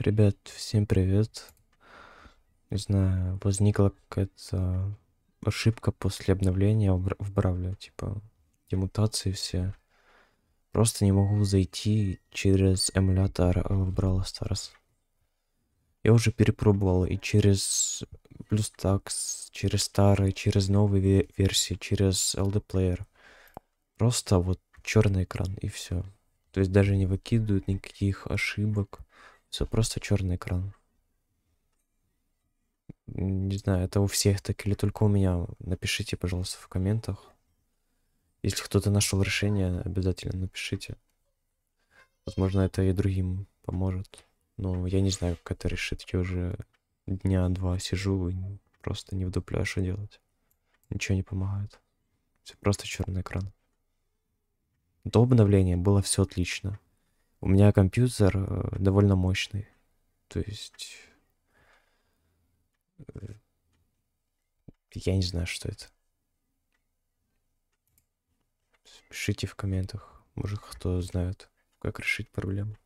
Ребят, всем привет. Не знаю, возникла какая-то ошибка после обновления в Бравле, типа демутации все. Просто не могу зайти через эмулятор э, в Бравл Старс. Я уже перепробовал и через BlueStacks, через старые, через новые версии, через LD Player. Просто вот черный экран и все. То есть даже не выкидывают никаких ошибок. Все просто черный экран. Не знаю, это у всех так или только у меня. Напишите, пожалуйста, в комментах. Если кто-то нашел решение, обязательно напишите. Возможно, это и другим поможет. Но я не знаю, как это решить. Я уже дня два сижу и просто не вдупляю, что делать. Ничего не помогает. Все просто черный экран. До обновления было все отлично. У меня компьютер э, довольно мощный. То есть... Э, я не знаю, что это. Пишите в комментах, может, кто знает, как решить проблему.